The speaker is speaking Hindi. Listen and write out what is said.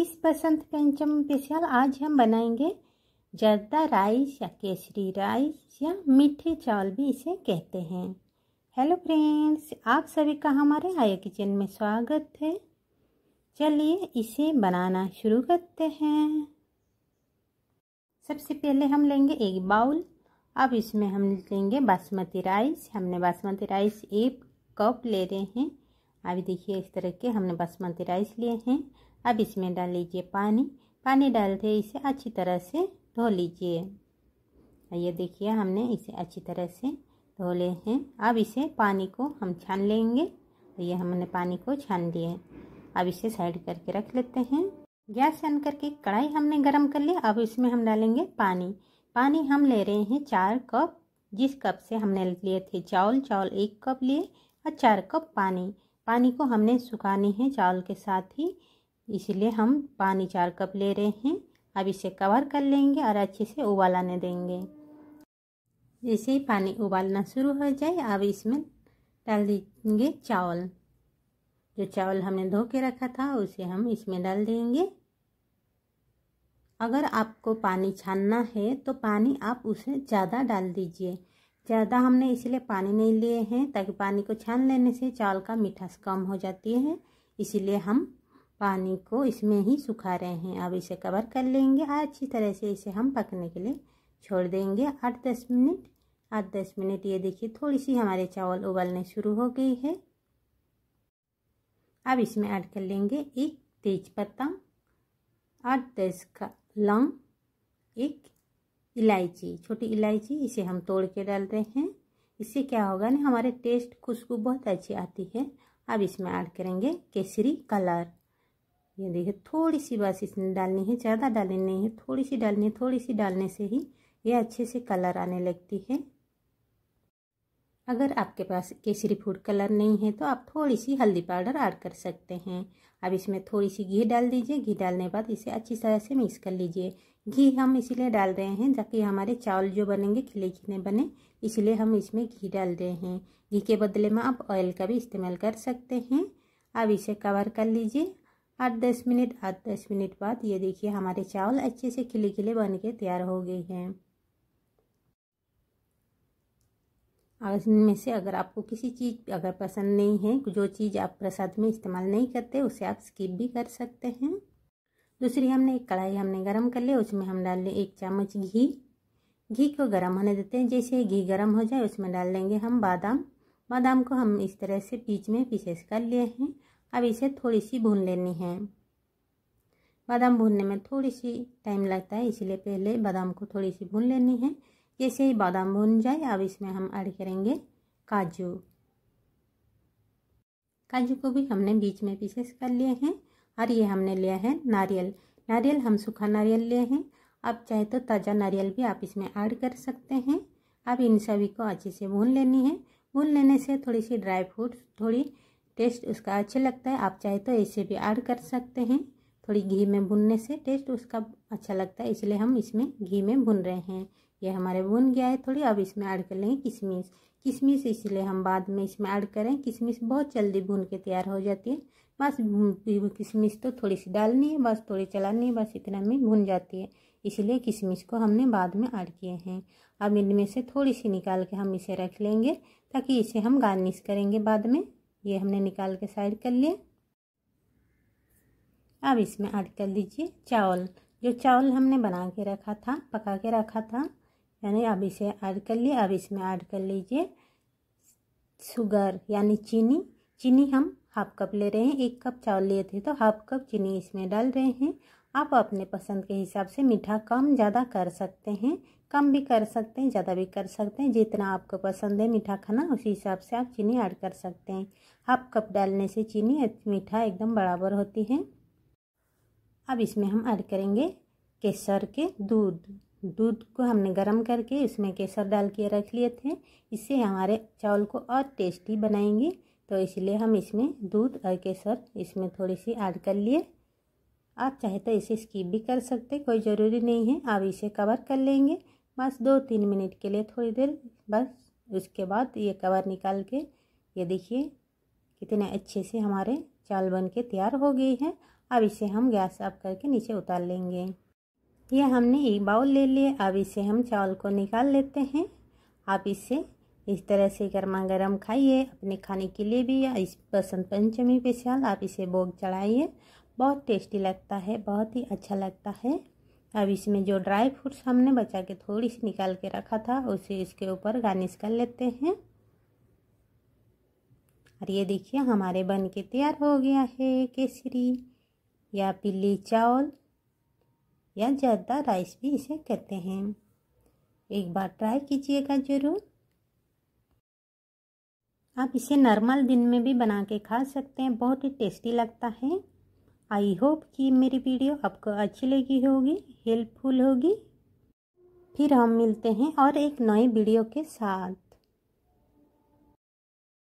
इस बसंत पंचम स्पेशल आज हम बनाएंगे जर्दा राइस या केसरी राइस या मीठे चावल भी इसे कहते हैं हेलो फ्रेंड्स आप सभी का हमारे आया किचन में स्वागत है चलिए इसे बनाना शुरू करते हैं सबसे पहले हम लेंगे एक बाउल अब इसमें हम लेंगे बासमती राइस हमने बासमती राइस एक कप ले रहे हैं अभी देखिए इस तरह के हमने बासमती राइस लिए हैं अब इसमें डाल लीजिए पानी पानी डालते इसे अच्छी तरह से धो लीजिए ये देखिए हमने इसे अच्छी तरह से धो ले हैं अब इसे पानी को हम छान लेंगे ये हमने पानी को छान लिए अब इसे साइड करके रख लेते हैं गैस ऑन करके कढ़ाई हमने गरम कर लिया अब इसमें हम डालेंगे पानी पानी हम ले रहे हैं चार कप जिस कप से हमने लिए थे चावल चावल एक कप लिए और चार कप पानी पानी को हमने सुखाने हैं चावल के साथ ही इसलिए हम पानी चार कप ले रहे हैं अब इसे कवर कर लेंगे और अच्छे से उबाल आने देंगे जैसे ही पानी उबालना शुरू हो जाए अब इसमें डाल देंगे चावल जो चावल हमने धो के रखा था उसे हम इसमें डाल देंगे अगर आपको पानी छानना है तो पानी आप उसे ज़्यादा डाल दीजिए ज़्यादा हमने इसलिए पानी नहीं लिए हैं ताकि पानी को छान लेने से चावल का मिठास कम हो जाती है इसीलिए हम पानी को इसमें ही सुखा रहे हैं अब इसे कवर कर लेंगे और अच्छी तरह से इसे हम पकने के लिए छोड़ देंगे आठ दस मिनट आठ दस मिनट ये देखिए थोड़ी सी हमारे चावल उबलने शुरू हो गई है अब इसमें ऐड कर लेंगे एक तेज पत्ता आठ दस का लौंग एक इलायची छोटी इलायची इसे हम तोड़ के डाल रहे हैं इससे क्या होगा ना हमारे टेस्ट खुशबू बहुत अच्छी आती है अब इसमें ऐड करेंगे केसरी कलर ये देखिए थोड़ी सी बस इसमें डालनी है ज़्यादा डालनी नहीं है थोड़ी सी डालनी है थोड़ी सी डालने से ही ये अच्छे से कलर आने लगती है अगर आपके पास केसरी फूड कलर नहीं है तो आप थोड़ी सी हल्दी पाउडर ऐड कर सकते हैं अब इसमें थोड़ी सी घी डाल दीजिए घी डालने बाद इसे अच्छी तरह से मिक्स कर लीजिए घी हम इसीलिए डाल रहे हैं ताकि हमारे चावल जो बनेंगे खिले खिले बने इसलिए हम इसमें घी डाल रहे हैं घी के बदले में आप ऑयल का भी इस्तेमाल कर सकते हैं अब इसे कवर कर लीजिए आठ दस मिनट आठ दस मिनट बाद ये देखिए हमारे चावल अच्छे से खिले खिले बन के तैयार हो गए हैं अगर इनमें से अगर आपको किसी चीज़ अगर पसंद नहीं है जो चीज़ आप प्रसाद में इस्तेमाल नहीं करते उसे आप स्किप भी कर सकते हैं दूसरी हमने एक कढ़ाई हमने गरम कर लिया उसमें हम डाल लें एक चम्मच घी घी को गरम होने देते हैं जैसे घी गरम हो जाए उसमें डाल देंगे हम बादाम बादाम को हम इस तरह से बीच में पीसेस कर लिए हैं अब इसे थोड़ी सी भून लेनी है बादाम भूनने में थोड़ी सी टाइम लगता है इसीलिए पहले बादाम को थोड़ी सी भून लेनी है जैसे ही बादाम भून जाए अब इसमें हम ऐड करेंगे काजू काजू को भी हमने बीच में पीसेस कर लिए हैं और ये हमने लिया है नारियल नारियल हम सूखा नारियल लिए हैं आप चाहे तो ताज़ा नारियल भी आप इसमें ऐड कर सकते हैं अब इन सभी को अच्छे से भून लेनी है भून लेने से थोड़ी सी ड्राई फ्रूट थोड़ी टेस्ट उसका अच्छा लगता है आप चाहे तो ऐसे भी ऐड कर सकते हैं थोड़ी घी में भूनने से टेस्ट उसका अच्छा लगता है इसलिए हम इसमें घी में भून रहे हैं ये हमारे भून गया है थोड़ी अब इसमें ऐड कर लेंगे किशमिश किशमिश इसलिए हम बाद में इसमें ऐड करें किशमिश बहुत जल्दी भून के तैयार हो जाती है बस किशमिश तो थोड़ी सी डालनी है बस थोड़ी चलानी है बस इतना में भून जाती है इसलिए किशमिश को हमने बाद में ऐड किए हैं अब इनमें से थोड़ी सी निकाल के हम इसे रख लेंगे ताकि इसे हम गार्निश करेंगे बाद में ये हमने निकाल के साइड कर लिए अब इसमें ऐड कर लीजिए चावल जो चावल हमने बना के रखा था पका के रखा था यानी अब इसे ऐड कर लिए अब इसमें ऐड कर लीजिए शुगर यानी चीनी चीनी हम हाफ कप ले रहे हैं एक कप चावल लिए थे तो हाफ कप चीनी इसमें डाल रहे हैं आप अपने पसंद के हिसाब से मीठा कम ज़्यादा कर सकते हैं कम भी कर सकते हैं ज़्यादा भी कर सकते हैं जितना आपको पसंद है मीठा खाना उसी हिसाब से आप चीनी ऐड कर सकते हैं हाफ कप डालने से चीनी मीठा एकदम बराबर होती है अब इसमें हम ऐड करेंगे केसर के दूध दूध को हमने गर्म करके इसमें केसर डाल के रख लिए थे इससे हमारे चावल को और टेस्टी बनाएंगे तो इसलिए हम इसमें दूध और केसर इसमें थोड़ी सी ऐड कर लिए आप चाहे तो इसे स्कीप भी कर सकते कोई ज़रूरी नहीं है आप इसे कवर कर लेंगे बस दो तीन मिनट के लिए थोड़ी देर बस उसके बाद ये कवर निकाल के ये देखिए कितने अच्छे से हमारे चावल बन के तैयार हो गई है अब इसे हम गैस ऑफ करके नीचे उतार लेंगे ये हमने एक बाउल ले लिए अब इसे हम चावल को निकाल लेते हैं आप इसे इस तरह से गर्मा गर्म खाइए अपने खाने के लिए भी या इस बसंत पंचमी पे स्पेशल आप इसे भोग चढ़ाइए बहुत टेस्टी लगता है बहुत ही अच्छा लगता है अब इसमें जो ड्राई फ्रूट्स हमने बचा के थोड़ी सी निकाल के रखा था उसे इसके ऊपर गार्निश कर लेते हैं और ये देखिए हमारे बन के तैयार हो गया है केसरी या पीली चावल या जर्दा राइस भी इसे कहते हैं एक बार ट्राई कीजिएगा ज़रूर आप इसे नॉर्मल दिन में भी बना के खा सकते हैं बहुत ही टेस्टी लगता है आई होप कि मेरी वीडियो आपको अच्छी लगी होगी हेल्पफुल होगी फिर हम मिलते हैं और एक नए वीडियो के साथ